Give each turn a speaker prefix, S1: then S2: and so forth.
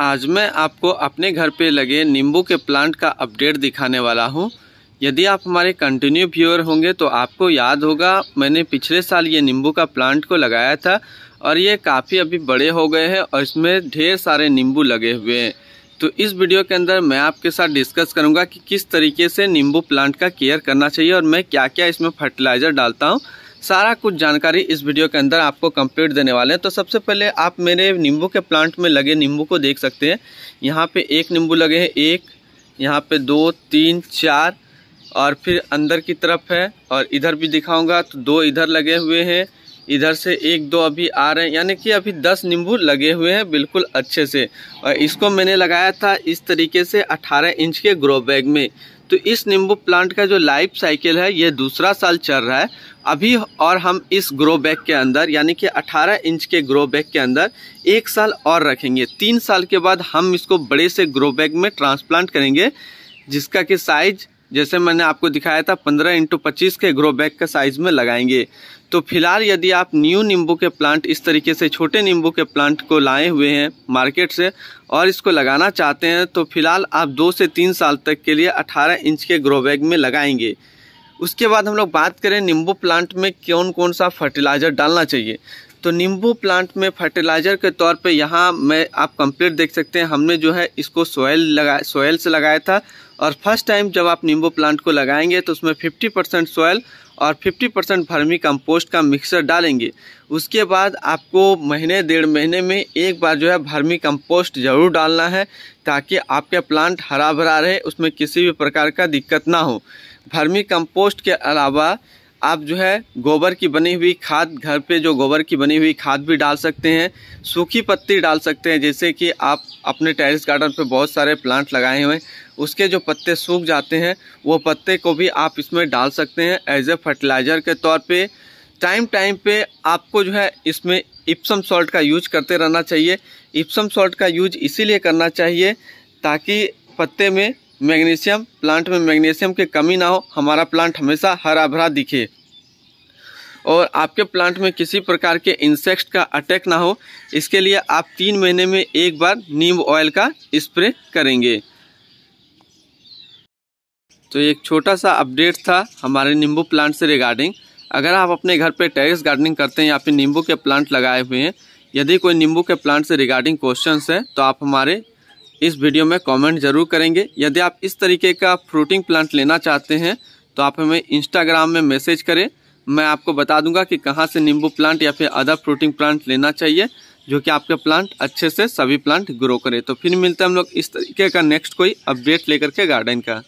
S1: आज मैं आपको अपने घर पे लगे नींबू के प्लांट का अपडेट दिखाने वाला हूँ यदि आप हमारे कंटिन्यू व्यूअर होंगे तो आपको याद होगा मैंने पिछले साल ये नींबू का प्लांट को लगाया था और ये काफ़ी अभी बड़े हो गए हैं और इसमें ढेर सारे नींबू लगे हुए हैं तो इस वीडियो के अंदर मैं आपके साथ डिस्कस करूँगा कि किस तरीके से नींबू प्लांट का केयर करना चाहिए और मैं क्या क्या इसमें फर्टिलाइज़र डालता हूँ सारा कुछ जानकारी इस वीडियो के अंदर आपको कंप्लीट देने वाले हैं तो सबसे पहले आप मेरे नींबू के प्लांट में लगे नींबू को देख सकते हैं यहाँ पे एक नींबू लगे हैं एक यहाँ पे दो तीन चार और फिर अंदर की तरफ है और इधर भी दिखाऊंगा तो दो इधर लगे हुए हैं इधर से एक दो अभी आ रहे हैं यानी कि अभी दस नींबू लगे हुए हैं बिल्कुल अच्छे से और इसको मैंने लगाया था इस तरीके से अठारह इंच के ग्रो बैग में तो इस नींबू प्लांट का जो लाइफ साइकिल है ये दूसरा साल चल रहा है अभी और हम इस ग्रो बैग के अंदर यानी कि 18 इंच के ग्रो बैग के अंदर एक साल और रखेंगे तीन साल के बाद हम इसको बड़े से ग्रो बैग में ट्रांसप्लांट करेंगे जिसका कि साइज़ जैसे मैंने आपको दिखाया था पंद्रह इंटू पच्चीस के ग्रो बैग के साइज़ में लगाएंगे तो फिलहाल यदि आप न्यू नींबू के प्लांट इस तरीके से छोटे नींबू के प्लांट को लाए हुए हैं मार्केट से और इसको लगाना चाहते हैं तो फिलहाल आप दो से तीन साल तक के लिए अठारह इंच के ग्रो बैग में लगाएंगे उसके बाद हम लोग बात करें नींबू प्लांट में कौन कौन सा फर्टिलाइज़र डालना चाहिए तो नींबू प्लांट में फर्टिलाइज़र के तौर पे यहाँ मैं आप कंप्लीट देख सकते हैं हमने जो है इसको सोयल लगा सोयल से लगाया था और फर्स्ट टाइम जब आप नींबू प्लांट को लगाएंगे तो उसमें 50 परसेंट सॉयल और 50 परसेंट भर्मी कंपोस्ट का मिक्सर डालेंगे उसके बाद आपको महीने डेढ़ महीने में एक बार जो है भर्मी कंपोस्ट ज़रूर डालना है ताकि आपके प्लांट हरा भरा रहे उसमें किसी भी प्रकार का दिक्कत ना हो भर्मी कम्पोस्ट के अलावा आप जो है गोबर की बनी हुई खाद घर पे जो गोबर की बनी हुई खाद भी डाल सकते हैं सूखी पत्ती डाल सकते हैं जैसे कि आप अपने टेरेस गार्डन पे बहुत सारे प्लांट लगाए हुए हैं उसके जो पत्ते सूख जाते हैं वो पत्ते को भी आप इसमें डाल सकते हैं एज ए फर्टिलाइज़र के तौर पर टाइम टाइम पे आपको जो है इसमें इप्सम सॉल्ट का यूज करते रहना चाहिए इप्सम सॉल्ट का यूज इसीलिए करना चाहिए ताकि पत्ते में मैग्नीशियम प्लांट में मैग्नीशियम की कमी ना हो हमारा प्लांट हमेशा हरा भरा दिखे और आपके प्लांट में किसी प्रकार के इंसेक्ट का अटैक ना हो इसके लिए आप तीन महीने में एक बार नीम ऑयल का स्प्रे करेंगे तो एक छोटा सा अपडेट था हमारे नींबू प्लांट से रिगार्डिंग अगर आप अपने घर पे टेरेस गार्डनिंग करते हैं या फिर नींबू के प्लांट लगाए हुए हैं यदि कोई नींबू के प्लांट से रिगार्डिंग क्वेश्चन है तो आप हमारे इस वीडियो में कमेंट जरूर करेंगे यदि आप इस तरीके का फ्रूटिंग प्लांट लेना चाहते हैं तो आप हमें इंस्टाग्राम में मैसेज करें मैं आपको बता दूंगा कि कहाँ से नींबू प्लांट या फिर अदर फ्रूटिंग प्लांट लेना चाहिए जो कि आपके प्लांट अच्छे से सभी प्लांट ग्रो करे तो फिर मिलते हैं हम लोग इस तरीके का नेक्स्ट कोई अपडेट लेकर के गार्डन का